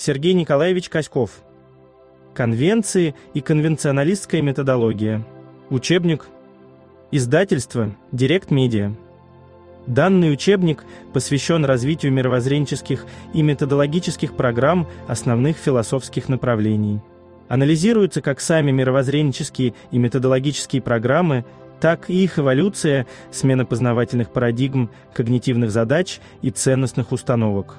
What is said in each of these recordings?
Сергей Николаевич Коськов. Конвенции и конвенционалистская методология. Учебник. Издательство «Директ Медиа». Данный учебник посвящен развитию мировоззренческих и методологических программ основных философских направлений. Анализируются как сами мировоззренческие и методологические программы, так и их эволюция, смена познавательных парадигм, когнитивных задач и ценностных установок.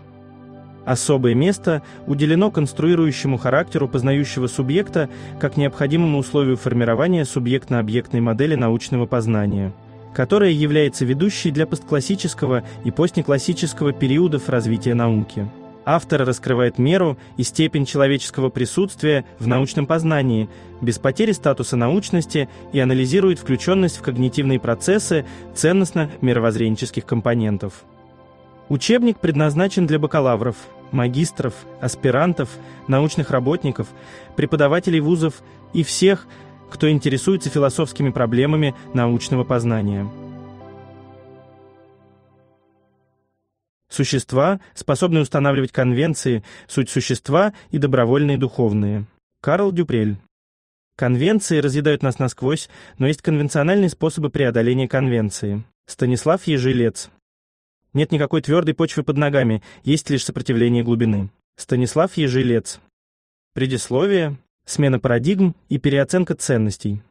Особое место уделено конструирующему характеру познающего субъекта как необходимому условию формирования субъектно-объектной модели научного познания которая является ведущей для постклассического и постнеклассического периодов развития науки. Автор раскрывает меру и степень человеческого присутствия в научном познании, без потери статуса научности и анализирует включенность в когнитивные процессы ценностно-мировоззренческих компонентов. Учебник предназначен для бакалавров – магистров, аспирантов, научных работников, преподавателей вузов и всех, кто интересуется философскими проблемами научного познания. Существа, способные устанавливать конвенции, суть существа и добровольные духовные. Карл Дюпрель. Конвенции разъедают нас насквозь, но есть конвенциональные способы преодоления конвенции. Станислав Ежелец. Нет никакой твердой почвы под ногами, есть лишь сопротивление глубины. Станислав Ежелец. Предисловие, смена парадигм и переоценка ценностей.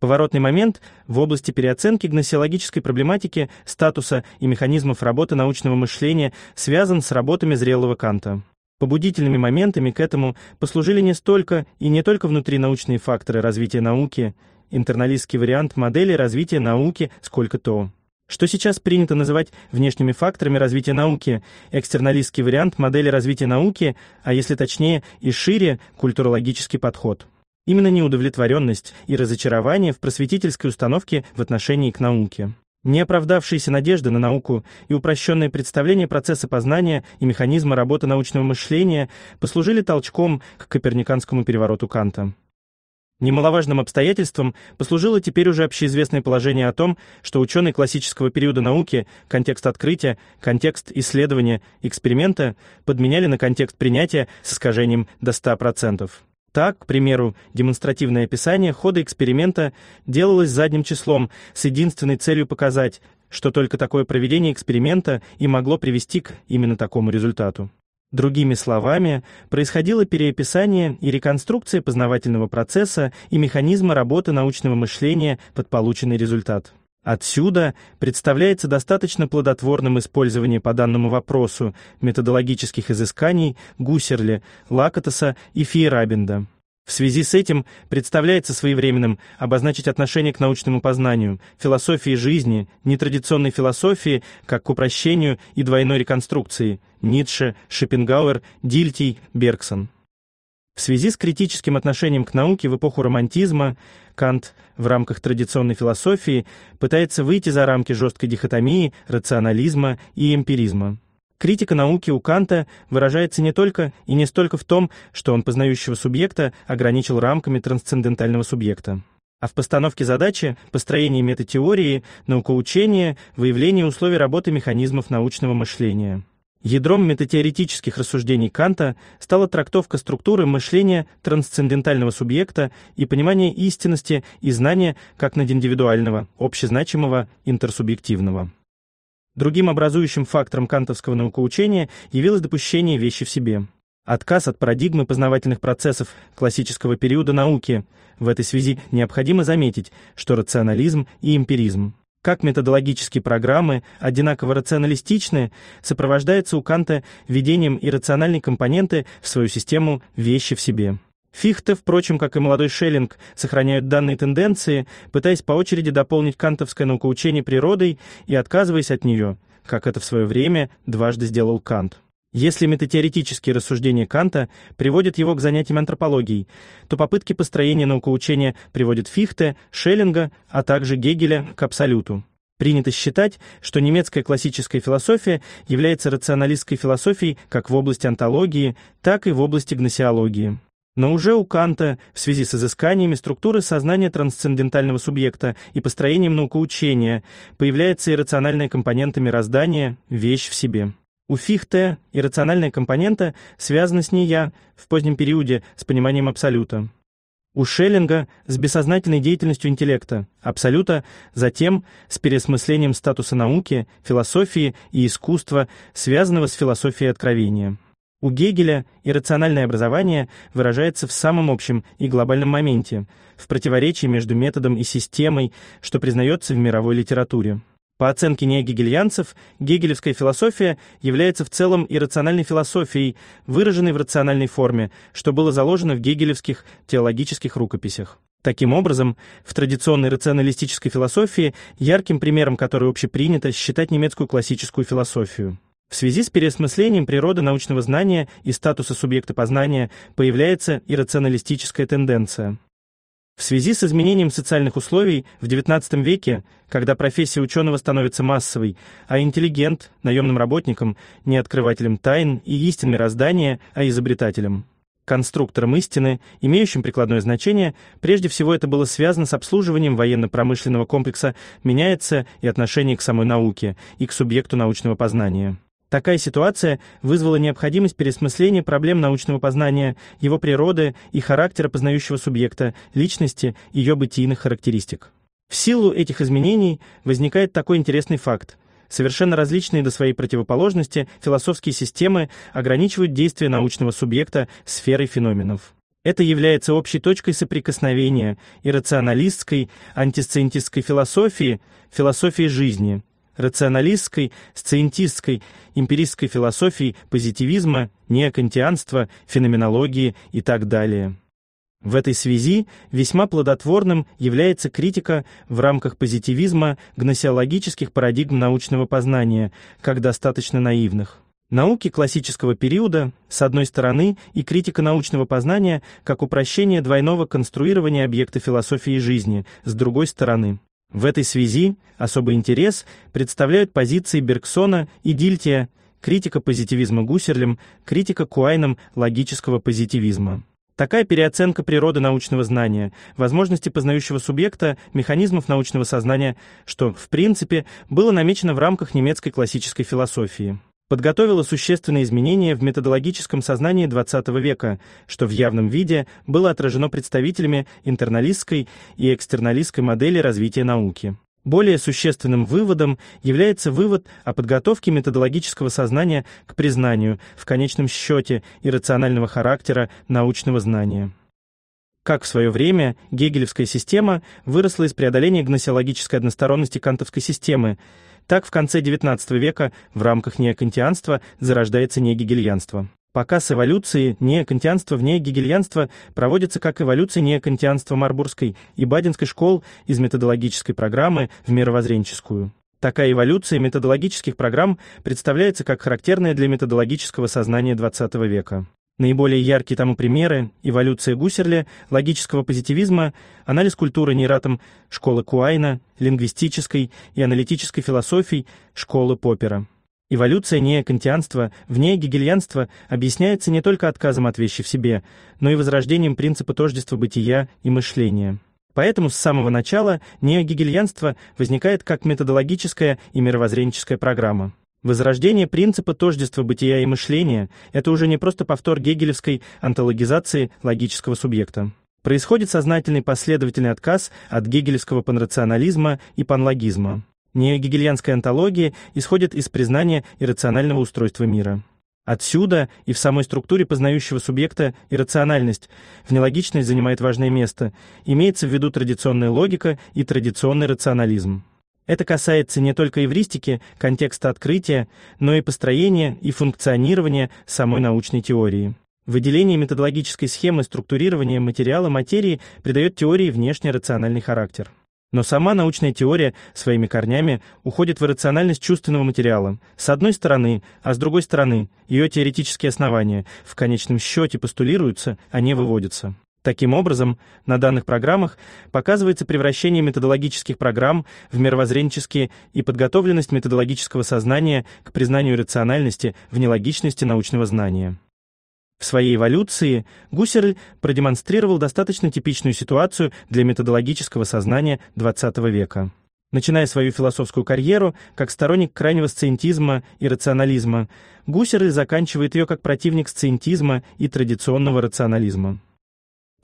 Поворотный момент в области переоценки гносеологической проблематики статуса и механизмов работы научного мышления связан с работами зрелого Канта. Побудительными моментами к этому послужили не столько и не только внутринаучные факторы развития науки, интерналистский вариант модели развития науки, сколько то что сейчас принято называть внешними факторами развития науки, экстерналистский вариант модели развития науки, а если точнее и шире, культурологический подход. Именно неудовлетворенность и разочарование в просветительской установке в отношении к науке. Неоправдавшиеся надежды на науку и упрощенные представления процесса познания и механизма работы научного мышления послужили толчком к коперниканскому перевороту Канта. Немаловажным обстоятельством послужило теперь уже общеизвестное положение о том, что ученые классического периода науки контекст открытия, контекст исследования, эксперимента подменяли на контекст принятия с искажением до 100%. Так, к примеру, демонстративное описание хода эксперимента делалось задним числом с единственной целью показать, что только такое проведение эксперимента и могло привести к именно такому результату. Другими словами, происходило переописание и реконструкция познавательного процесса и механизма работы научного мышления под полученный результат. Отсюда представляется достаточно плодотворным использование по данному вопросу методологических изысканий Гусерли, Лакатоса и Фейерабенда. В связи с этим представляется своевременным обозначить отношение к научному познанию, философии жизни, нетрадиционной философии, как к упрощению и двойной реконструкции Ницше, Шопенгауэр, Дильтий, Бергсон. В связи с критическим отношением к науке в эпоху романтизма Кант в рамках традиционной философии пытается выйти за рамки жесткой дихотомии рационализма и эмпиризма. Критика науки у Канта выражается не только и не столько в том, что он познающего субъекта ограничил рамками трансцендентального субъекта, а в постановке задачи, построения метатеории, наукоучения, выявления условий работы механизмов научного мышления. Ядром метатеоретических рассуждений Канта стала трактовка структуры мышления трансцендентального субъекта и понимание истинности и знания как надиндивидуального, общезначимого, интерсубъективного. Другим образующим фактором кантовского наукоучения явилось допущение вещи в себе. Отказ от парадигмы познавательных процессов классического периода науки. В этой связи необходимо заметить, что рационализм и эмпиризм, как методологические программы, одинаково рационалистичны, сопровождаются у Канта введением иррациональной компоненты в свою систему «вещи в себе». Фихте, впрочем, как и молодой Шеллинг, сохраняют данные тенденции, пытаясь по очереди дополнить кантовское наукоучение природой и отказываясь от нее, как это в свое время дважды сделал Кант. Если метатеоретические рассуждения Канта приводят его к занятиям антропологией, то попытки построения наукоучения приводят Фихте, Шеллинга, а также Гегеля к абсолюту. Принято считать, что немецкая классическая философия является рационалистской философией как в области антологии, так и в области гносеологии. Но уже у Канта, в связи с изысканиями структуры сознания трансцендентального субъекта и построением наукоучения, появляется иррациональная компонента мироздания «вещь в себе». У Фихте иррациональная компонента связана с нея в позднем периоде с пониманием абсолюта. У Шеллинга с бессознательной деятельностью интеллекта, абсолюта, затем с переосмыслением статуса науки, философии и искусства, связанного с философией откровения. У Гегеля иррациональное образование выражается в самом общем и глобальном моменте, в противоречии между методом и системой, что признается в мировой литературе. По оценке неогегельянцев, гегелевская философия является в целом иррациональной философией, выраженной в рациональной форме, что было заложено в гегелевских теологических рукописях. Таким образом, в традиционной рационалистической философии ярким примером которой общепринято считать немецкую классическую философию. В связи с переосмыслением природы научного знания и статуса субъекта познания появляется иррационалистическая тенденция. В связи с изменением социальных условий в XIX веке, когда профессия ученого становится массовой, а интеллигент – наемным работником, не открывателем тайн и истин мироздания, а изобретателем. Конструктором истины, имеющим прикладное значение, прежде всего это было связано с обслуживанием военно-промышленного комплекса, меняется и отношение к самой науке, и к субъекту научного познания. Такая ситуация вызвала необходимость пересмысления проблем научного познания, его природы и характера познающего субъекта, личности, и ее бытийных характеристик. В силу этих изменений возникает такой интересный факт. Совершенно различные до своей противоположности философские системы ограничивают действия научного субъекта сферой феноменов. Это является общей точкой соприкосновения иррационалистской, антисциентистской философии, философии жизни – рационалистской, сциентистской, эмпиристской философии позитивизма, неокантианства, феноменологии и так далее. В этой связи весьма плодотворным является критика в рамках позитивизма гносеологических парадигм научного познания, как достаточно наивных. Науки классического периода, с одной стороны, и критика научного познания как упрощение двойного конструирования объекта философии жизни, с другой стороны. В этой связи особый интерес представляют позиции Бергсона и Дильтия, критика позитивизма Гусерлем, критика Куайном логического позитивизма. Такая переоценка природы научного знания, возможности познающего субъекта, механизмов научного сознания, что, в принципе, было намечено в рамках немецкой классической философии подготовила существенные изменения в методологическом сознании XX века, что в явном виде было отражено представителями интерналистской и экстерналистской модели развития науки. Более существенным выводом является вывод о подготовке методологического сознания к признанию, в конечном счете, иррационального характера научного знания. Как в свое время гегелевская система выросла из преодоления гносеологической односторонности кантовской системы – так, в конце XIX века в рамках неокантианства зарождается неогегельянство. Показ эволюции неокантианства в неогегельянство проводится как эволюция неокантианства Марбургской и Баденской школ из методологической программы в мировоззренческую. Такая эволюция методологических программ представляется как характерная для методологического сознания XX века. Наиболее яркие тому примеры – эволюция Гусерля, логического позитивизма, анализ культуры Нейратом школы Куайна, лингвистической и аналитической философий школы Поппера. Эволюция кантианства, вне гегельянства, объясняется не только отказом от вещи в себе, но и возрождением принципа тождества бытия и мышления. Поэтому с самого начала неогегельянство возникает как методологическая и мировоззренческая программа. Возрождение принципа тождества бытия и мышления – это уже не просто повтор гегелевской антологизации логического субъекта. Происходит сознательный последовательный отказ от гегелевского панрационализма и панлогизма. Неогегельянская антология исходит из признания иррационального устройства мира. Отсюда и в самой структуре познающего субъекта иррациональность, в нелогичность занимает важное место, имеется в виду традиционная логика и традиционный рационализм. Это касается не только эвристики, контекста открытия, но и построения и функционирования самой научной теории. Выделение методологической схемы структурирования материала материи придает теории внешне рациональный характер. Но сама научная теория своими корнями уходит в рациональность чувственного материала. С одной стороны, а с другой стороны, ее теоретические основания в конечном счете постулируются, а не выводятся. Таким образом, на данных программах показывается превращение методологических программ в мировоззренческие и подготовленность методологического сознания к признанию рациональности в нелогичности научного знания. В своей эволюции Гуссерль продемонстрировал достаточно типичную ситуацию для методологического сознания XX века. Начиная свою философскую карьеру как сторонник крайнего сциентизма и рационализма, Гуссерль заканчивает ее как противник сциентизма и традиционного рационализма.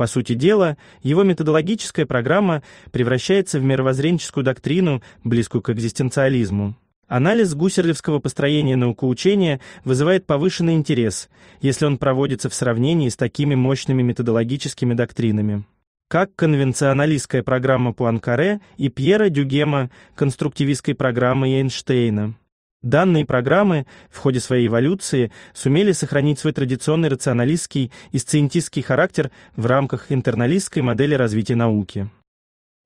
По сути дела, его методологическая программа превращается в мировоззренческую доктрину, близкую к экзистенциализму. Анализ гусерлевского построения наукоучения вызывает повышенный интерес, если он проводится в сравнении с такими мощными методологическими доктринами. Как конвенционалистская программа Пуанкаре и Пьера Дюгема, конструктивистской программы Эйнштейна. Данные программы в ходе своей эволюции сумели сохранить свой традиционный рационалистский и сциентистский характер в рамках интерналистской модели развития науки.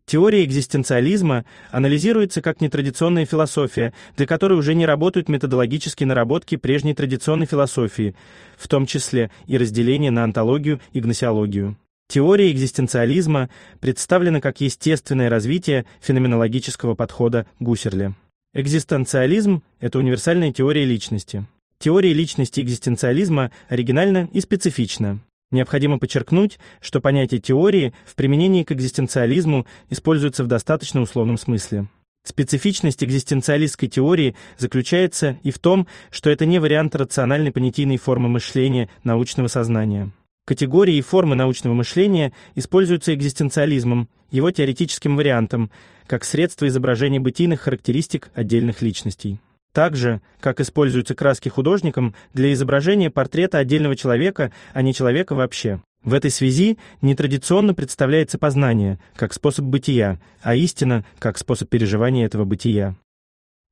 Теория экзистенциализма анализируется как нетрадиционная философия, для которой уже не работают методологические наработки прежней традиционной философии, в том числе и разделение на антологию и гносеологию. Теория экзистенциализма представлена как естественное развитие феноменологического подхода Гусерля. Экзистенциализм – это универсальная теория личности. Теория личности экзистенциализма оригинальна и специфична. Необходимо подчеркнуть, что понятие теории в применении к экзистенциализму используется в достаточно условном смысле. Специфичность экзистенциалистской теории заключается и в том, что это не вариант рациональной понятийной формы мышления научного сознания. Категории и формы научного мышления используются экзистенциализмом, его теоретическим вариантом, как средство изображения бытийных характеристик отдельных личностей. Также, как используются краски художником для изображения портрета отдельного человека, а не человека вообще. В этой связи нетрадиционно представляется познание как способ бытия, а истина как способ переживания этого бытия.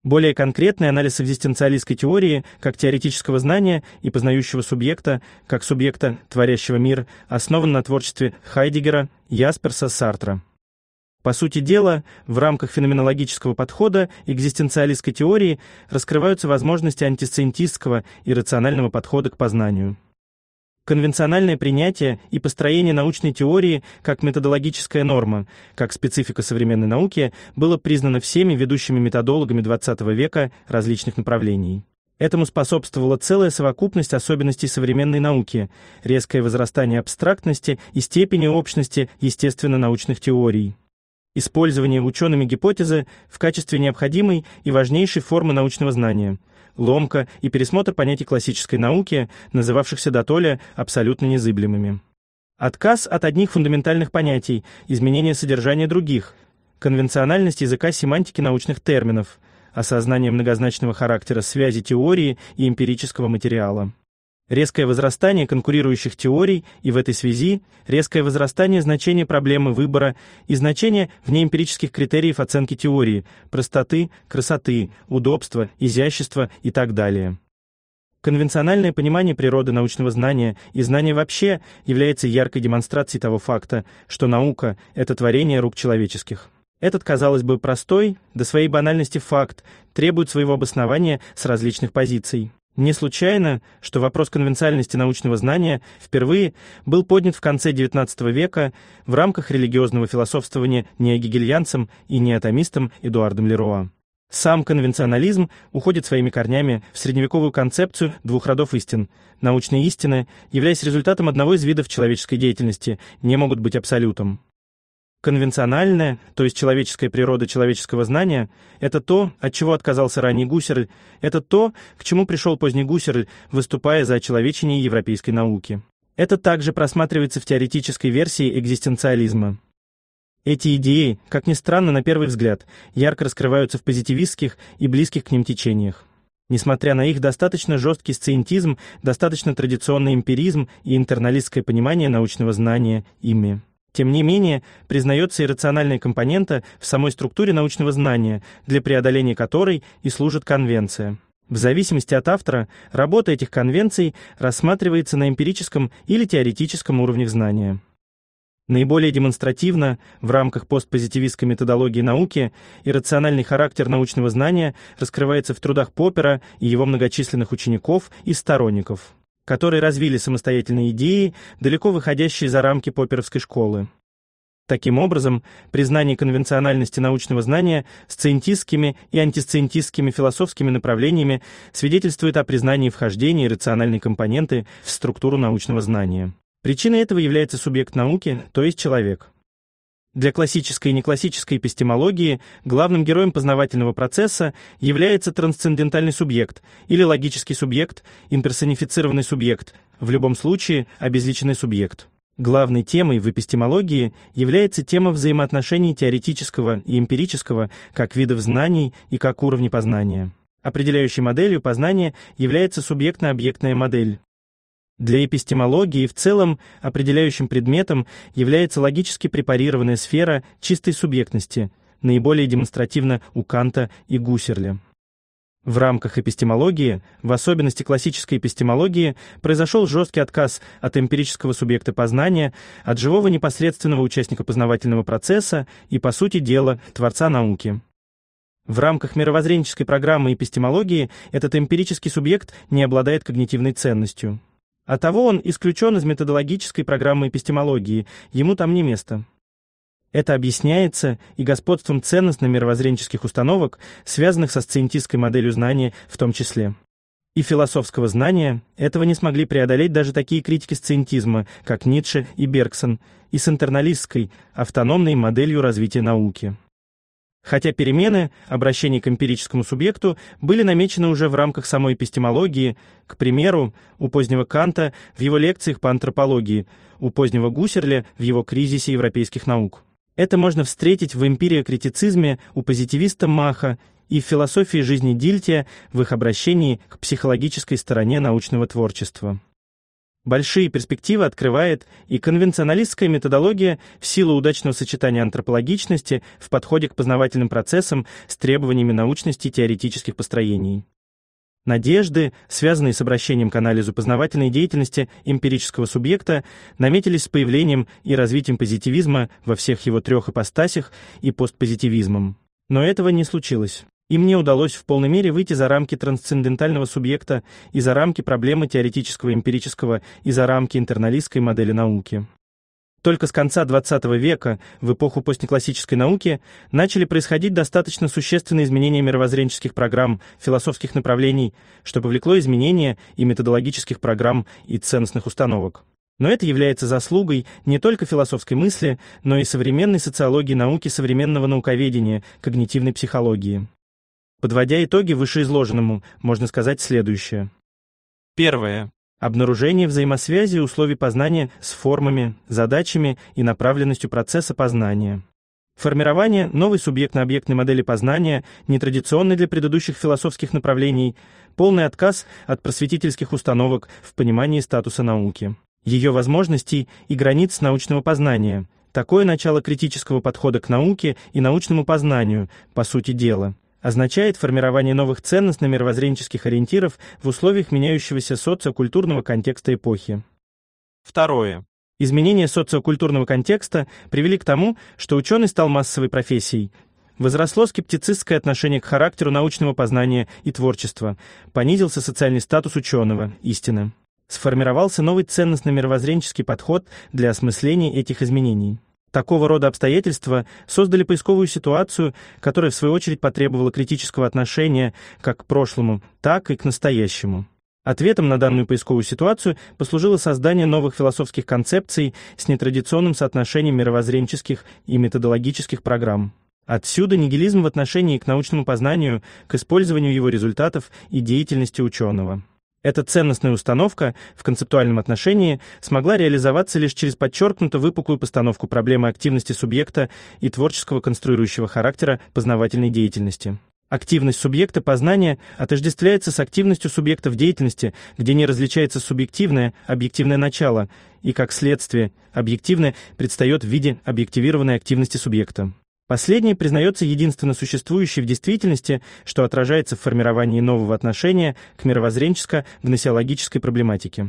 Более конкретный анализ экзистенциалистской теории как теоретического знания и познающего субъекта, как субъекта, творящего мир, основан на творчестве Хайдегера, Ясперса, Сартра. По сути дела, в рамках феноменологического подхода экзистенциалистской теории раскрываются возможности антисциентистского и рационального подхода к познанию. Конвенциональное принятие и построение научной теории как методологическая норма, как специфика современной науки, было признано всеми ведущими методологами XX века различных направлений. Этому способствовала целая совокупность особенностей современной науки, резкое возрастание абстрактности и степени общности естественно-научных теорий использование учеными гипотезы в качестве необходимой и важнейшей формы научного знания, ломка и пересмотр понятий классической науки, называвшихся дотоле абсолютно незыблемыми. Отказ от одних фундаментальных понятий, изменение содержания других, конвенциональность языка семантики научных терминов, осознание многозначного характера связи теории и эмпирического материала резкое возрастание конкурирующих теорий и в этой связи резкое возрастание значения проблемы выбора и значения внеэмпирических критериев оценки теории, простоты, красоты, удобства, изящества и так далее. Конвенциональное понимание природы научного знания и знания вообще является яркой демонстрацией того факта, что наука — это творение рук человеческих. Этот, казалось бы, простой, до своей банальности факт требует своего обоснования с различных позиций. Не случайно, что вопрос конвенциальности научного знания впервые был поднят в конце XIX века в рамках религиозного философствования неогегельянцем и неатомистом Эдуардом Лероа. Сам конвенционализм уходит своими корнями в средневековую концепцию двух родов истин. Научные истины, являясь результатом одного из видов человеческой деятельности, не могут быть абсолютом. Конвенциональное, то есть человеческая природа человеческого знания, это то, от чего отказался ранний Гусерль, это то, к чему пришел поздний Гусерль, выступая за очеловечение европейской науки. Это также просматривается в теоретической версии экзистенциализма. Эти идеи, как ни странно на первый взгляд, ярко раскрываются в позитивистских и близких к ним течениях. Несмотря на их достаточно жесткий сциентизм, достаточно традиционный эмпиризм и интерналистское понимание научного знания ими. Тем не менее, признается иррациональная компонента в самой структуре научного знания, для преодоления которой и служит конвенция. В зависимости от автора, работа этих конвенций рассматривается на эмпирическом или теоретическом уровнях знания. Наиболее демонстративно в рамках постпозитивистской методологии науки иррациональный характер научного знания раскрывается в трудах Поппера и его многочисленных учеников и сторонников которые развили самостоятельные идеи, далеко выходящие за рамки поперовской школы. Таким образом, признание конвенциональности научного знания с сциентистскими и антисциентистскими философскими направлениями свидетельствует о признании вхождения рациональной компоненты в структуру научного знания. Причиной этого является субъект науки, то есть человек. Для классической и неклассической эпистемологии главным героем познавательного процесса является трансцендентальный субъект или логический субъект, имперсонифицированный субъект, в любом случае обезличенный субъект. Главной темой в эпистемологии является тема взаимоотношений теоретического и эмпирического как видов знаний и как уровней познания. Определяющей моделью познания является субъектно-объектная модель. Для эпистемологии в целом определяющим предметом является логически препарированная сфера чистой субъектности, наиболее демонстративно у Канта и Гуссерля. В рамках эпистемологии, в особенности классической эпистемологии, произошел жесткий отказ от эмпирического субъекта познания, от живого непосредственного участника познавательного процесса и, по сути дела, творца науки. В рамках мировоззренческой программы эпистемологии этот эмпирический субъект не обладает когнитивной ценностью. А того он исключен из методологической программы эпистемологии, ему там не место. Это объясняется и господством ценностно-мировоззренческих установок, связанных со сциентистской моделью знания в том числе. И философского знания этого не смогли преодолеть даже такие критики сциентизма, как Ницше и Бергсон, и с интерналистской, автономной моделью развития науки. Хотя перемены, обращений к эмпирическому субъекту, были намечены уже в рамках самой эпистемологии, к примеру, у позднего Канта в его лекциях по антропологии, у позднего Гусерля в его кризисе европейских наук. Это можно встретить в эмпириокритицизме у позитивиста Маха и в философии жизни Дильтия в их обращении к психологической стороне научного творчества. Большие перспективы открывает и конвенционалистская методология в силу удачного сочетания антропологичности в подходе к познавательным процессам с требованиями научности теоретических построений. Надежды, связанные с обращением к анализу познавательной деятельности эмпирического субъекта, наметились с появлением и развитием позитивизма во всех его трех ипостасях и постпозитивизмом. Но этого не случилось и мне удалось в полной мере выйти за рамки трансцендентального субъекта и за рамки проблемы теоретического эмпирического и за рамки интерналистской модели науки. Только с конца XX века, в эпоху постнеклассической науки, начали происходить достаточно существенные изменения мировоззренческих программ, философских направлений, что повлекло изменения и методологических программ, и ценностных установок. Но это является заслугой не только философской мысли, но и современной социологии науки современного науковедения, когнитивной психологии. Подводя итоги вышеизложенному, можно сказать следующее. Первое. Обнаружение взаимосвязи условий познания с формами, задачами и направленностью процесса познания. Формирование новой субъектно-объектной модели познания, нетрадиционной для предыдущих философских направлений, полный отказ от просветительских установок в понимании статуса науки, ее возможностей и границ научного познания. Такое начало критического подхода к науке и научному познанию, по сути дела означает формирование новых ценностно-мировоззренческих ориентиров в условиях меняющегося социокультурного контекста эпохи. Второе. Изменения социокультурного контекста привели к тому, что ученый стал массовой профессией. Возросло скептицистское отношение к характеру научного познания и творчества. Понизился социальный статус учёного, истины. Сформировался новый ценностно-мировоззренческий подход для осмысления этих изменений. Такого рода обстоятельства создали поисковую ситуацию, которая, в свою очередь, потребовала критического отношения как к прошлому, так и к настоящему. Ответом на данную поисковую ситуацию послужило создание новых философских концепций с нетрадиционным соотношением мировоззренческих и методологических программ. Отсюда нигилизм в отношении к научному познанию, к использованию его результатов и деятельности ученого. Эта ценностная установка в концептуальном отношении смогла реализоваться лишь через подчеркнуто выпуклую постановку проблемы активности субъекта и творческого конструирующего характера познавательной деятельности. Активность субъекта познания отождествляется с активностью субъекта в деятельности, где не различается субъективное, объективное начало, и, как следствие, объективное предстает в виде объективированной активности субъекта. Последнее признается единственно существующей в действительности, что отражается в формировании нового отношения к мировоззренческо-гносеологической проблематике.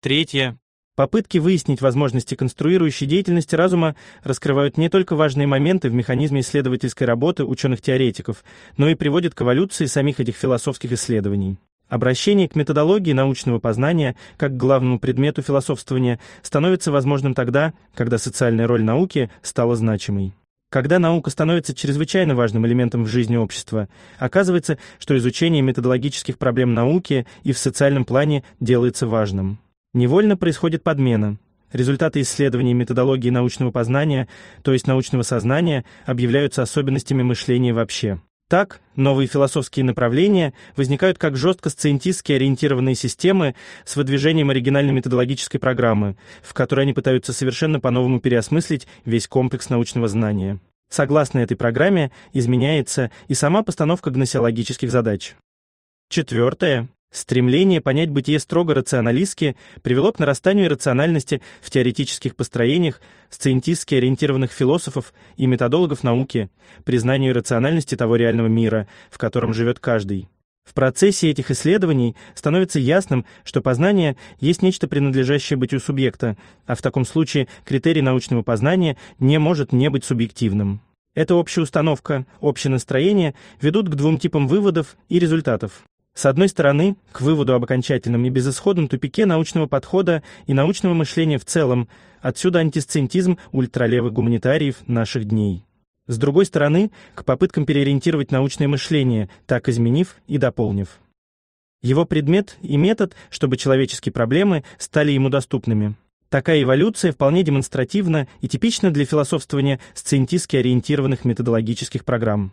Третье. Попытки выяснить возможности конструирующей деятельности разума раскрывают не только важные моменты в механизме исследовательской работы ученых-теоретиков, но и приводят к эволюции самих этих философских исследований. Обращение к методологии научного познания как к главному предмету философствования становится возможным тогда, когда социальная роль науки стала значимой. Когда наука становится чрезвычайно важным элементом в жизни общества, оказывается, что изучение методологических проблем науки и в социальном плане делается важным. Невольно происходит подмена. Результаты исследований методологии научного познания, то есть научного сознания, объявляются особенностями мышления вообще. Так, новые философские направления возникают как жестко сциентистски ориентированные системы с выдвижением оригинальной методологической программы, в которой они пытаются совершенно по-новому переосмыслить весь комплекс научного знания. Согласно этой программе изменяется и сама постановка гносеологических задач. Четвертое Стремление понять бытие строго рационалистски привело к нарастанию иррациональности в теоретических построениях сциентистски ориентированных философов и методологов науки, признанию иррациональности того реального мира, в котором живет каждый. В процессе этих исследований становится ясным, что познание есть нечто принадлежащее бытию субъекта, а в таком случае критерий научного познания не может не быть субъективным. Эта общая установка, общее настроение ведут к двум типам выводов и результатов. С одной стороны, к выводу об окончательном и безысходном тупике научного подхода и научного мышления в целом, отсюда антисцентизм ультралевых гуманитариев наших дней. С другой стороны, к попыткам переориентировать научное мышление, так изменив и дополнив. Его предмет и метод, чтобы человеческие проблемы стали ему доступными. Такая эволюция вполне демонстративна и типична для философствования сциентистски ориентированных методологических программ.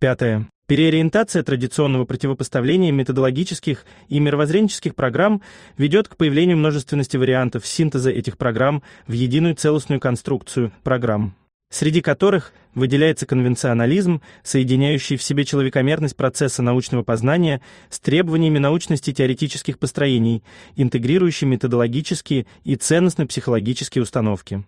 Пятое. Переориентация традиционного противопоставления методологических и мировоззренческих программ ведет к появлению множественности вариантов синтеза этих программ в единую целостную конструкцию программ, среди которых выделяется конвенционализм, соединяющий в себе человекомерность процесса научного познания с требованиями научности теоретических построений, интегрирующий методологические и ценностно-психологические установки.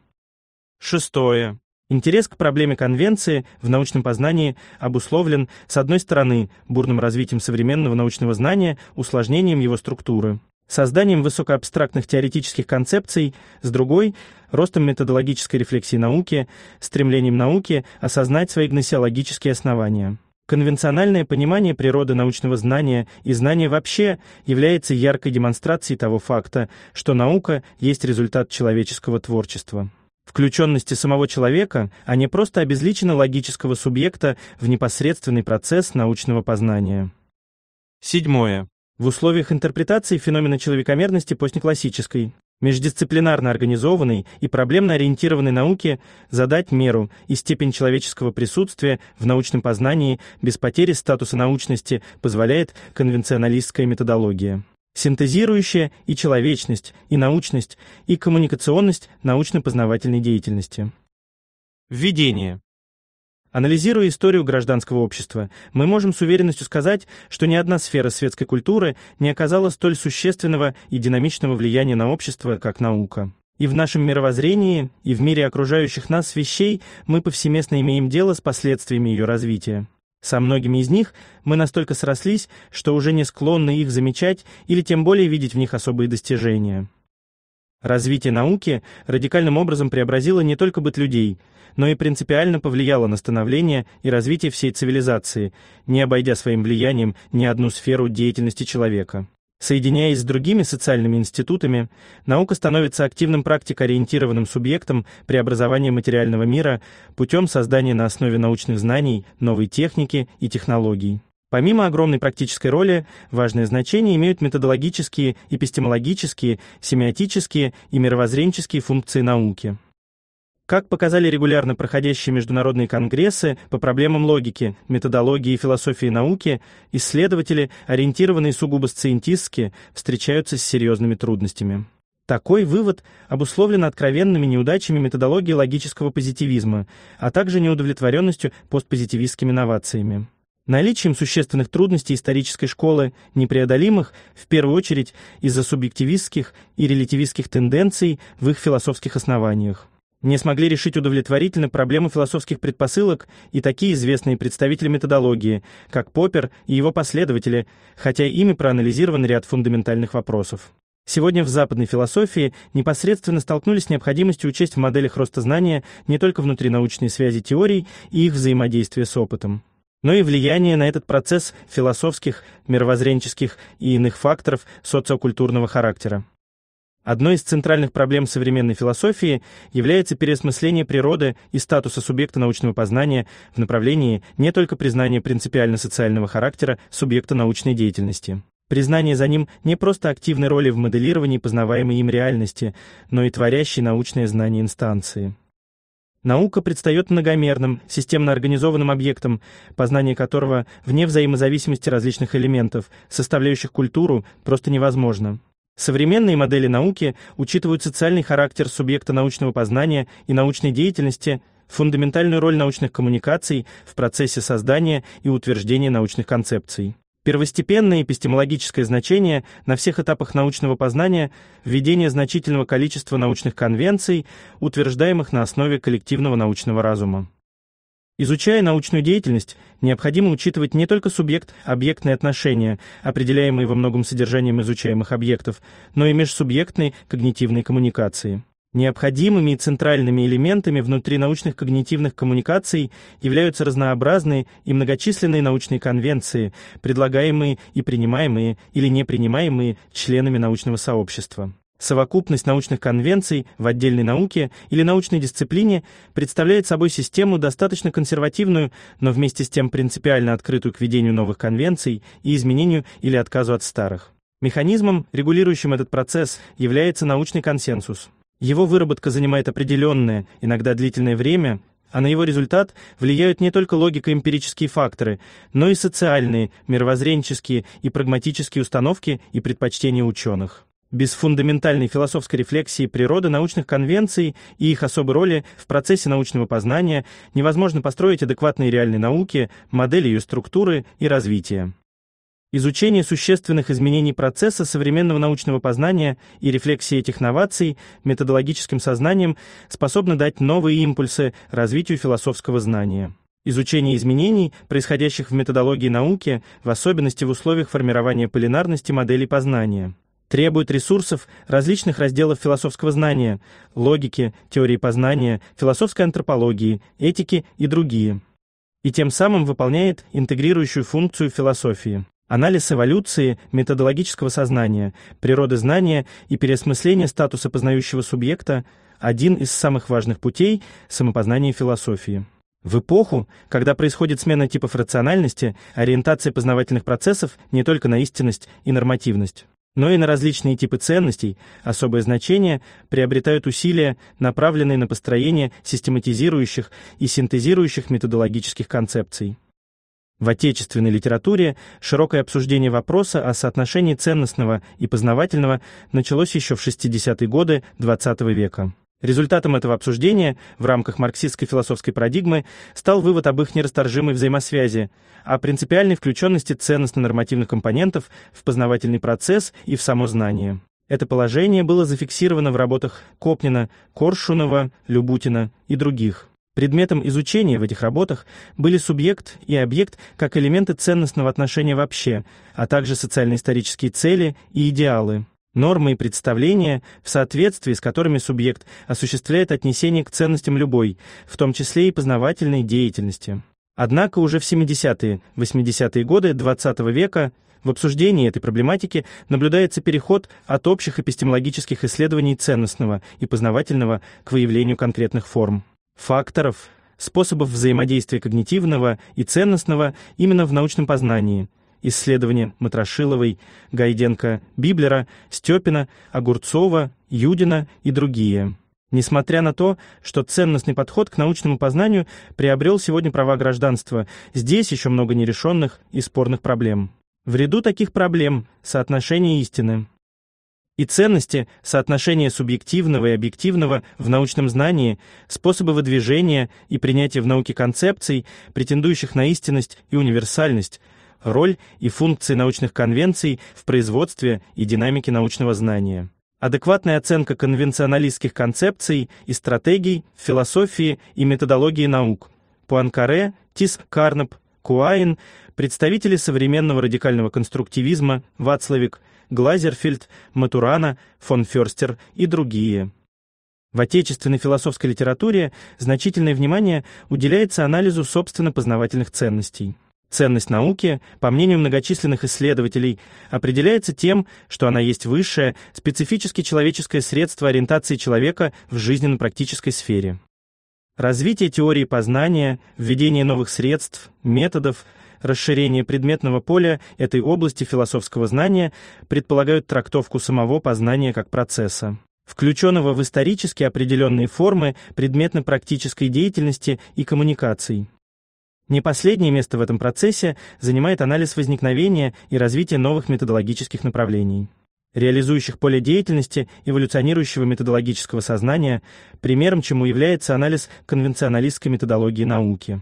Шестое. Интерес к проблеме конвенции в научном познании обусловлен, с одной стороны, бурным развитием современного научного знания, усложнением его структуры, созданием высокоабстрактных теоретических концепций, с другой – ростом методологической рефлексии науки, стремлением науки осознать свои гносеологические основания. Конвенциональное понимание природы научного знания и знания вообще является яркой демонстрацией того факта, что наука есть результат человеческого творчества включенности самого человека, а не просто обезличенно логического субъекта в непосредственный процесс научного познания. Седьмое. В условиях интерпретации феномена человекомерности постнеклассической, междисциплинарно организованной и проблемно ориентированной науки задать меру и степень человеческого присутствия в научном познании без потери статуса научности позволяет конвенционалистская методология синтезирующая и человечность, и научность, и коммуникационность научно-познавательной деятельности. Введение. Анализируя историю гражданского общества, мы можем с уверенностью сказать, что ни одна сфера светской культуры не оказала столь существенного и динамичного влияния на общество, как наука. И в нашем мировоззрении, и в мире окружающих нас вещей мы повсеместно имеем дело с последствиями ее развития. Со многими из них мы настолько срослись, что уже не склонны их замечать или тем более видеть в них особые достижения. Развитие науки радикальным образом преобразило не только быт людей, но и принципиально повлияло на становление и развитие всей цивилизации, не обойдя своим влиянием ни одну сферу деятельности человека. Соединяясь с другими социальными институтами, наука становится активным практикоориентированным субъектом преобразования материального мира путем создания на основе научных знаний новой техники и технологий. Помимо огромной практической роли, важное значение имеют методологические, эпистемологические, семиотические и мировоззренческие функции науки. Как показали регулярно проходящие международные конгрессы по проблемам логики, методологии и философии науки, исследователи, ориентированные сугубо сциентистски, встречаются с серьезными трудностями. Такой вывод обусловлен откровенными неудачами методологии логического позитивизма, а также неудовлетворенностью постпозитивистскими новациями. Наличием существенных трудностей исторической школы, непреодолимых, в первую очередь, из-за субъективистских и релятивистских тенденций в их философских основаниях не смогли решить удовлетворительно проблемы философских предпосылок и такие известные представители методологии, как Поппер и его последователи, хотя ими проанализирован ряд фундаментальных вопросов. Сегодня в западной философии непосредственно столкнулись с необходимостью учесть в моделях роста знания не только внутринаучные связи теорий и их взаимодействие с опытом, но и влияние на этот процесс философских, мировоззренческих и иных факторов социокультурного характера. Одной из центральных проблем современной философии является переосмысление природы и статуса субъекта научного познания в направлении не только признания принципиально социального характера субъекта научной деятельности. Признание за ним не просто активной роли в моделировании познаваемой им реальности, но и творящей научное знание инстанции. Наука предстает многомерным, системно организованным объектом, познание которого вне взаимозависимости различных элементов, составляющих культуру, просто невозможно. Современные модели науки учитывают социальный характер субъекта научного познания и научной деятельности, фундаментальную роль научных коммуникаций в процессе создания и утверждения научных концепций. Первостепенное эпистемологическое значение на всех этапах научного познания – введение значительного количества научных конвенций, утверждаемых на основе коллективного научного разума. Изучая научную деятельность, необходимо учитывать не только субъект-объектные отношения, определяемые во многом содержанием изучаемых объектов, но и межсубъектные когнитивные коммуникации. Необходимыми и центральными элементами внутри научных когнитивных коммуникаций являются разнообразные и многочисленные научные конвенции, предлагаемые и принимаемые или не принимаемые членами научного сообщества совокупность научных конвенций в отдельной науке или научной дисциплине представляет собой систему достаточно консервативную, но вместе с тем принципиально открытую к введению новых конвенций и изменению или отказу от старых. Механизмом, регулирующим этот процесс, является научный консенсус. Его выработка занимает определенное, иногда длительное время, а на его результат влияют не только логико-эмпирические факторы, но и социальные, мировоззренческие и прагматические установки и предпочтения ученых. Без фундаментальной философской рефлексии природы научных конвенций и их особой роли в процессе научного познания невозможно построить адекватные реальные науки, модели ее структуры и развития. Изучение существенных изменений процесса современного научного познания и рефлексии этих новаций методологическим сознанием способно дать новые импульсы развитию философского знания. Изучение изменений, происходящих в методологии науки, в особенности в условиях формирования полинарности моделей познания – требует ресурсов различных разделов философского знания, логики, теории познания, философской антропологии, этики и другие. И тем самым выполняет интегрирующую функцию философии анализ эволюции методологического сознания, природы знания и переосмысление статуса познающего субъекта – один из самых важных путей самопознания философии. В эпоху, когда происходит смена типов рациональности, ориентация познавательных процессов не только на истинность и нормативность но и на различные типы ценностей особое значение приобретают усилия, направленные на построение систематизирующих и синтезирующих методологических концепций. В отечественной литературе широкое обсуждение вопроса о соотношении ценностного и познавательного началось еще в 60-е годы XX века. Результатом этого обсуждения в рамках марксистской философской парадигмы стал вывод об их нерасторжимой взаимосвязи, о принципиальной включенности ценностно-нормативных компонентов в познавательный процесс и в само знание. Это положение было зафиксировано в работах Копнина, Коршунова, Любутина и других. Предметом изучения в этих работах были субъект и объект как элементы ценностного отношения вообще, а также социально-исторические цели и идеалы – нормы и представления, в соответствии с которыми субъект осуществляет отнесение к ценностям любой, в том числе и познавательной деятельности. Однако уже в 70-е, 80-е годы XX -го века в обсуждении этой проблематики наблюдается переход от общих эпистемологических исследований ценностного и познавательного к выявлению конкретных форм, факторов, способов взаимодействия когнитивного и ценностного именно в научном познании – исследования Матрошиловой, Гайденко, Библера, Степина, Огурцова, Юдина и другие. Несмотря на то, что ценностный подход к научному познанию приобрел сегодня права гражданства, здесь еще много нерешенных и спорных проблем. В ряду таких проблем – соотношение истины. И ценности, соотношение субъективного и объективного в научном знании, способы выдвижения и принятия в науке концепций, претендующих на истинность и универсальность – роль и функции научных конвенций в производстве и динамике научного знания. Адекватная оценка конвенционалистских концепций и стратегий в философии и методологии наук. Пуанкаре, Тис Карнап, Куаин, представители современного радикального конструктивизма Вацлавик, Глазерфильд, Матурана, фон Ферстер и другие. В отечественной философской литературе значительное внимание уделяется анализу собственно познавательных ценностей. Ценность науки, по мнению многочисленных исследователей, определяется тем, что она есть высшее, специфически человеческое средство ориентации человека в жизненно-практической сфере. Развитие теории познания, введение новых средств, методов, расширение предметного поля этой области философского знания предполагают трактовку самого познания как процесса включенного в исторически определенные формы предметно-практической деятельности и коммуникаций. Не последнее место в этом процессе занимает анализ возникновения и развития новых методологических направлений реализующих поле деятельности эволюционирующего методологического сознания, примером чему является анализ конвенционалистской методологии науки.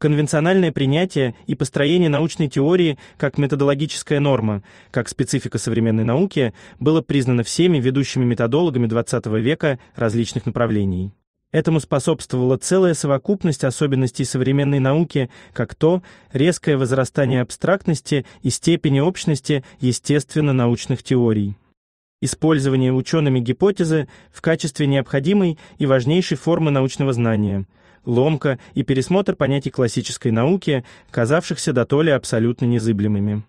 Конвенциональное принятие и построение научной теории как методологическая норма, как специфика современной науки, было признано всеми ведущими методологами XX века различных направлений. Этому способствовала целая совокупность особенностей современной науки, как то резкое возрастание абстрактности и степени общности естественно-научных теорий. Использование учеными гипотезы в качестве необходимой и важнейшей формы научного знания, ломка и пересмотр понятий классической науки, казавшихся до дотоле абсолютно незыблемыми.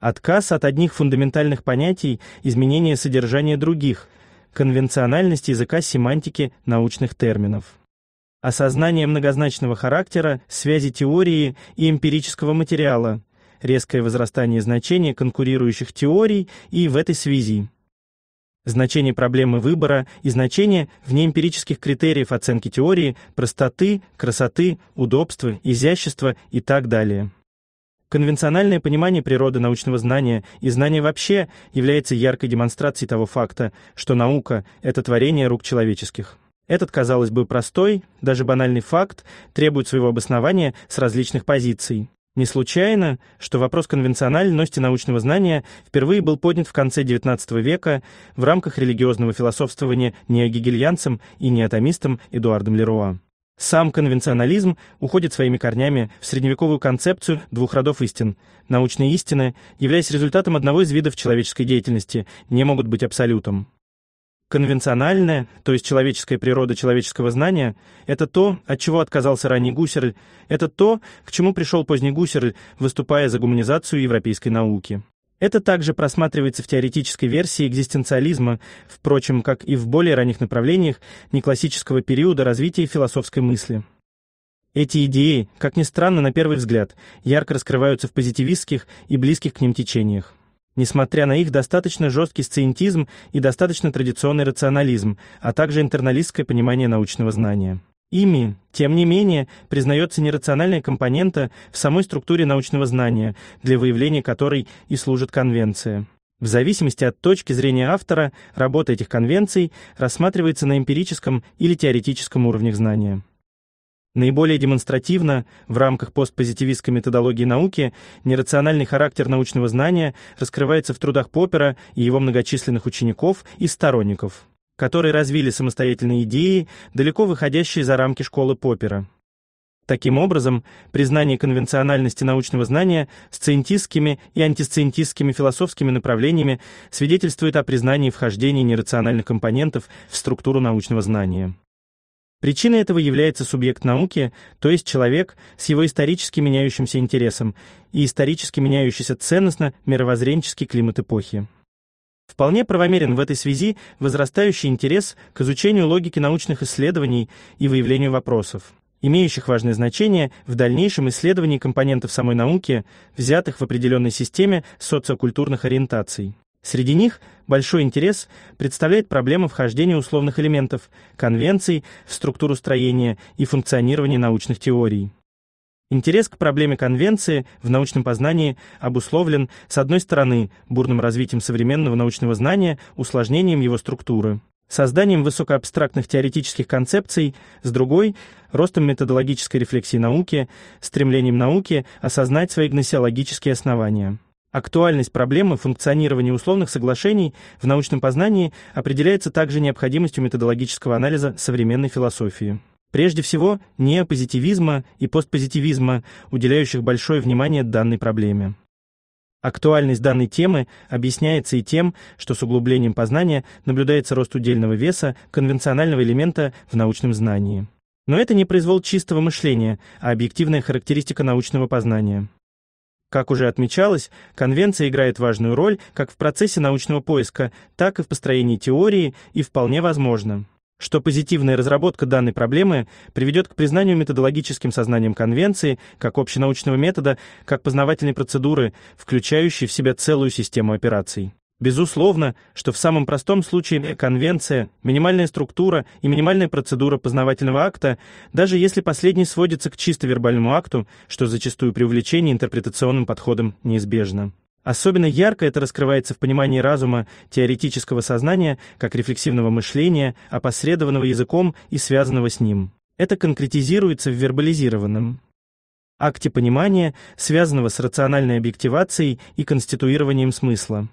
Отказ от одних фундаментальных понятий, изменение содержания других – конвенциональность языка семантики научных терминов. Осознание многозначного характера, связи теории и эмпирического материала, резкое возрастание значения конкурирующих теорий и в этой связи. Значение проблемы выбора и значение внеэмпирических критериев оценки теории, простоты, красоты, удобства, изящества и так далее. Конвенциональное понимание природы научного знания и знания вообще является яркой демонстрацией того факта, что наука — это творение рук человеческих. Этот, казалось бы, простой, даже банальный факт требует своего обоснования с различных позиций. Не случайно, что вопрос конвенциональности научного знания впервые был поднят в конце XIX века в рамках религиозного философствования неогегельянцем и неатомистом Эдуардом Леруа. Сам конвенционализм уходит своими корнями в средневековую концепцию двух родов истин. Научные истины, являясь результатом одного из видов человеческой деятельности, не могут быть абсолютом. Конвенциональная, то есть человеческая природа человеческого знания, это то, от чего отказался ранний Гусерль, это то, к чему пришел поздний Гусерль, выступая за гуманизацию европейской науки. Это также просматривается в теоретической версии экзистенциализма, впрочем, как и в более ранних направлениях неклассического периода развития философской мысли. Эти идеи, как ни странно на первый взгляд, ярко раскрываются в позитивистских и близких к ним течениях. Несмотря на их достаточно жесткий сциентизм и достаточно традиционный рационализм, а также интерналистское понимание научного знания. Ими, тем не менее, признается нерациональная компонента в самой структуре научного знания, для выявления которой и служит конвенция. В зависимости от точки зрения автора, работа этих конвенций рассматривается на эмпирическом или теоретическом уровнях знания. Наиболее демонстративно в рамках постпозитивистской методологии науки нерациональный характер научного знания раскрывается в трудах Поппера и его многочисленных учеников и сторонников которые развили самостоятельные идеи, далеко выходящие за рамки школы Поппера. Таким образом, признание конвенциональности научного знания сциентистскими и антисциентистскими философскими направлениями свидетельствует о признании вхождения нерациональных компонентов в структуру научного знания. Причиной этого является субъект науки, то есть человек с его исторически меняющимся интересом и исторически меняющийся ценностно-мировоззренческий климат эпохи. Вполне правомерен в этой связи возрастающий интерес к изучению логики научных исследований и выявлению вопросов, имеющих важное значение в дальнейшем исследовании компонентов самой науки, взятых в определенной системе социокультурных ориентаций. Среди них большой интерес представляет проблема вхождения условных элементов, конвенций в структуру строения и функционирования научных теорий. Интерес к проблеме конвенции в научном познании обусловлен, с одной стороны, бурным развитием современного научного знания, усложнением его структуры, созданием высокоабстрактных теоретических концепций, с другой – ростом методологической рефлексии науки, стремлением науки осознать свои гносеологические основания. Актуальность проблемы функционирования условных соглашений в научном познании определяется также необходимостью методологического анализа современной философии. Прежде всего, неопозитивизма и постпозитивизма, уделяющих большое внимание данной проблеме. Актуальность данной темы объясняется и тем, что с углублением познания наблюдается рост удельного веса конвенционального элемента в научном знании. Но это не произвол чистого мышления, а объективная характеристика научного познания. Как уже отмечалось, конвенция играет важную роль как в процессе научного поиска, так и в построении теории и вполне возможно – что позитивная разработка данной проблемы приведет к признанию методологическим сознанием конвенции как общенаучного метода, как познавательной процедуры, включающей в себя целую систему операций. Безусловно, что в самом простом случае конвенция, минимальная структура и минимальная процедура познавательного акта, даже если последний сводится к чисто вербальному акту, что зачастую при увлечении интерпретационным подходом неизбежно. Особенно ярко это раскрывается в понимании разума теоретического сознания как рефлексивного мышления, опосредованного языком и связанного с ним. Это конкретизируется в вербализированном акте понимания, связанного с рациональной объективацией и конституированием смысла.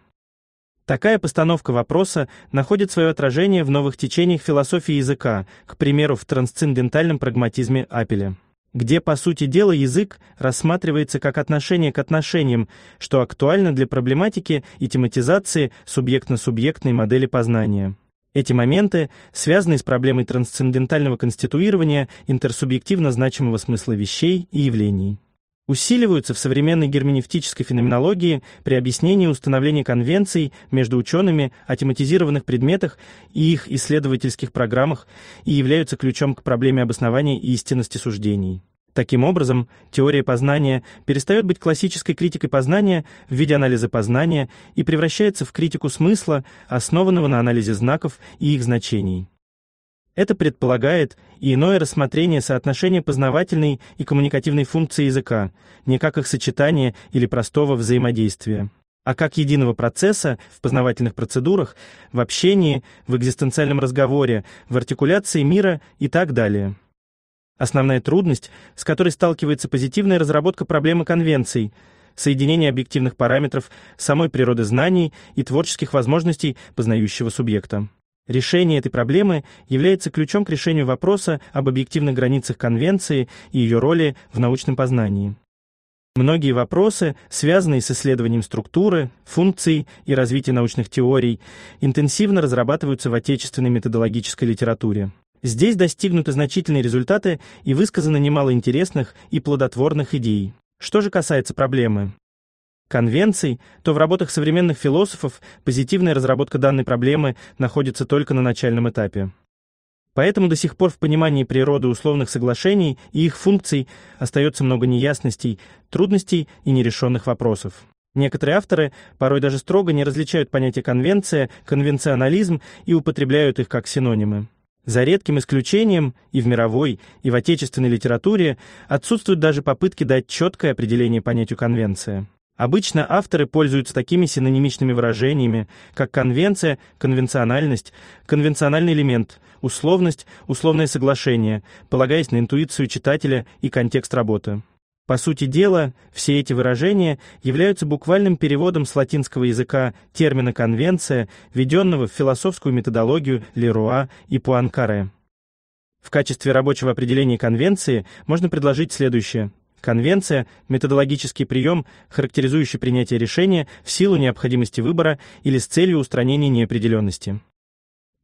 Такая постановка вопроса находит свое отражение в новых течениях философии языка, к примеру, в трансцендентальном прагматизме Апеля где, по сути дела, язык рассматривается как отношение к отношениям, что актуально для проблематики и тематизации субъектно-субъектной модели познания. Эти моменты связаны с проблемой трансцендентального конституирования интерсубъективно значимого смысла вещей и явлений усиливаются в современной герменевтической феноменологии при объяснении установления конвенций между учеными о тематизированных предметах и их исследовательских программах и являются ключом к проблеме обоснования и истинности суждений. Таким образом, теория познания перестает быть классической критикой познания в виде анализа познания и превращается в критику смысла, основанного на анализе знаков и их значений. Это предполагает и иное рассмотрение соотношения познавательной и коммуникативной функции языка, не как их сочетания или простого взаимодействия, а как единого процесса в познавательных процедурах, в общении, в экзистенциальном разговоре, в артикуляции мира и так далее. Основная трудность, с которой сталкивается позитивная разработка проблемы конвенций, соединение объективных параметров самой природы знаний и творческих возможностей познающего субъекта. Решение этой проблемы является ключом к решению вопроса об объективных границах конвенции и ее роли в научном познании. Многие вопросы, связанные с исследованием структуры, функций и развития научных теорий, интенсивно разрабатываются в отечественной методологической литературе. Здесь достигнуты значительные результаты и высказано немало интересных и плодотворных идей. Что же касается проблемы конвенций, то в работах современных философов позитивная разработка данной проблемы находится только на начальном этапе. Поэтому до сих пор в понимании природы условных соглашений и их функций остается много неясностей, трудностей и нерешенных вопросов. Некоторые авторы порой даже строго не различают понятия конвенция, конвенционализм и употребляют их как синонимы. За редким исключением и в мировой, и в отечественной литературе отсутствуют даже попытки дать четкое определение понятию конвенция. Обычно авторы пользуются такими синонимичными выражениями, как конвенция, конвенциональность, конвенциональный элемент, условность, условное соглашение, полагаясь на интуицию читателя и контекст работы. По сути дела, все эти выражения являются буквальным переводом с латинского языка термина «конвенция», введенного в философскую методологию Леруа и Пуанкаре. В качестве рабочего определения конвенции можно предложить следующее – Конвенция – методологический прием, характеризующий принятие решения в силу необходимости выбора или с целью устранения неопределенности.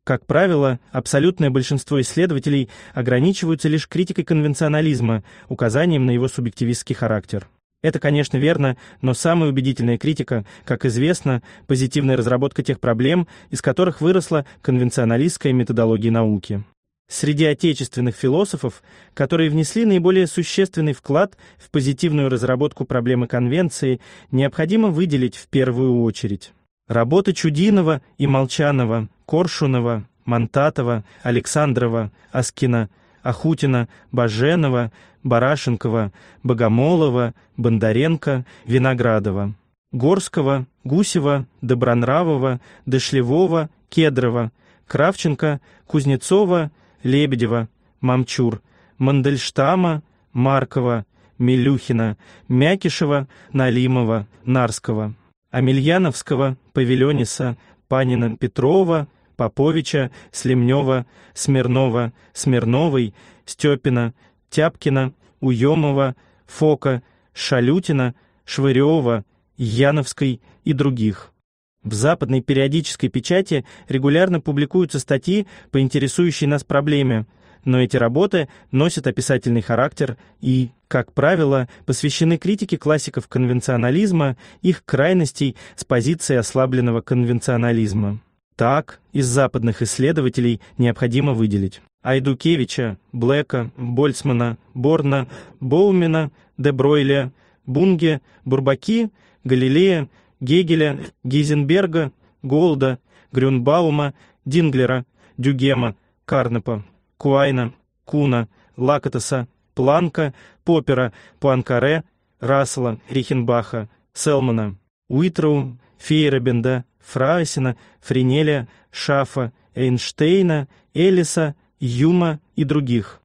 Как правило, абсолютное большинство исследователей ограничиваются лишь критикой конвенционализма, указанием на его субъективистский характер. Это, конечно, верно, но самая убедительная критика, как известно, позитивная разработка тех проблем, из которых выросла конвенционалистская методология науки среди отечественных философов, которые внесли наиболее существенный вклад в позитивную разработку проблемы конвенции, необходимо выделить в первую очередь. Работы Чудинова и Молчанова, Коршунова, Монтатова, Александрова, Аскина, Ахутина, Баженова, Барашенкова, Богомолова, Бондаренко, Виноградова, Горского, Гусева, Добронравова, Дошлевого, Кедрова, Кравченко, Кузнецова, Лебедева, Мамчур, Мандельштама, Маркова, Милюхина, Мякишева, Налимова, Нарского, Амельяновского, Павильониса, Панина Петрова, Поповича, Слемнева, Смирнова, Смирновой, Степина, Тяпкина, Уемова, Фока, Шалютина, Швырева, Яновской и других – в западной периодической печати регулярно публикуются статьи по интересующей нас проблеме, но эти работы носят описательный характер и, как правило, посвящены критике классиков конвенционализма, их крайностей с позиции ослабленного конвенционализма. Так, из западных исследователей необходимо выделить Айдукевича, Блэка, Больцмана, Борна, Боумена, Дебройля, Бунге, Бурбаки, Галилея, Гегеля, Гейзенберга, Голда, Грюнбаума, Динглера, Дюгема, Карнепа, Куайна, Куна, Лакатоса, Планка, Поппера, Пуанкаре, Рассела, Рихенбаха, Селмана, Уитроу, Фейербенда, Фрайсена, Френеля, Шафа, Эйнштейна, Элиса, Юма и других.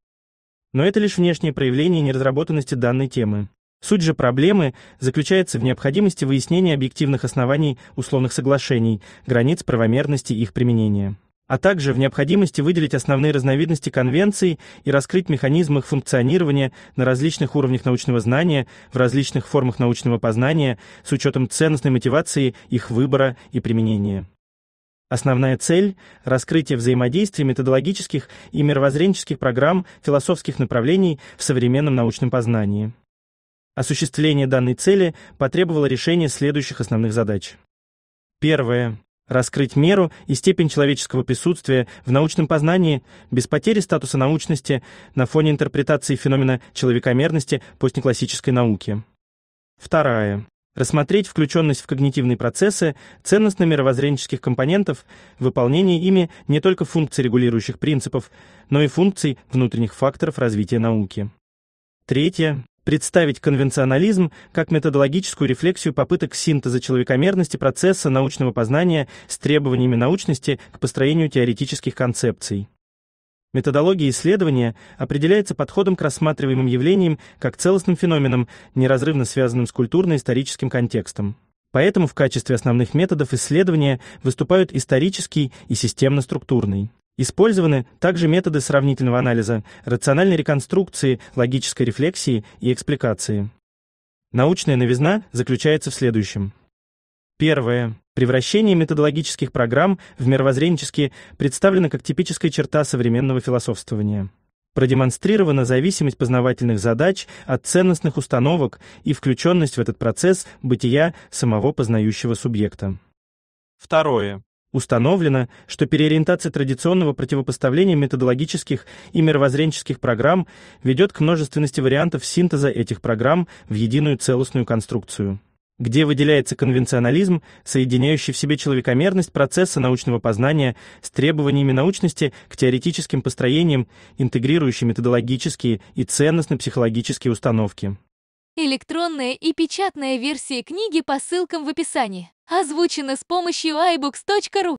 Но это лишь внешнее проявление неразработанности данной темы. Суть же проблемы заключается в необходимости выяснения объективных оснований условных соглашений, границ правомерности их применения а также в необходимости выделить основные разновидности конвенций и раскрыть механизмы их функционирования на различных уровнях научного знания, в различных формах научного познания, с учетом ценностной мотивации их выбора и применения. Основная цель – раскрытие взаимодействия методологических и мировоззренческих программ философских направлений в современном научном познании. Осуществление данной цели потребовало решения следующих основных задач. Первое. Раскрыть меру и степень человеческого присутствия в научном познании без потери статуса научности на фоне интерпретации феномена человекомерности постнеклассической науки. второе — Рассмотреть включённость в когнитивные процессы ценностно-мировоззренческих компонентов, выполнение ими не только функций регулирующих принципов, но и функций внутренних факторов развития науки. Третье представить конвенционализм как методологическую рефлексию попыток синтеза человекомерности процесса научного познания с требованиями научности к построению теоретических концепций. Методология исследования определяется подходом к рассматриваемым явлениям как целостным феноменам, неразрывно связанным с культурно-историческим контекстом. Поэтому в качестве основных методов исследования выступают исторический и системно-структурный. Использованы также методы сравнительного анализа, рациональной реконструкции, логической рефлексии и экспликации. Научная новизна заключается в следующем. Первое. Превращение методологических программ в мировоззренческие представлено как типическая черта современного философствования. Продемонстрирована зависимость познавательных задач от ценностных установок и включенность в этот процесс бытия самого познающего субъекта. Второе. Установлено, что переориентация традиционного противопоставления методологических и мировоззренческих программ ведет к множественности вариантов синтеза этих программ в единую целостную конструкцию где выделяется конвенционализм, соединяющий в себе человекомерность процесса научного познания с требованиями научности к теоретическим построениям, интегрирующий методологические и ценностно-психологические установки. Электронная и печатная версии книги по ссылкам в описании. Озвучено с помощью iBooks.ru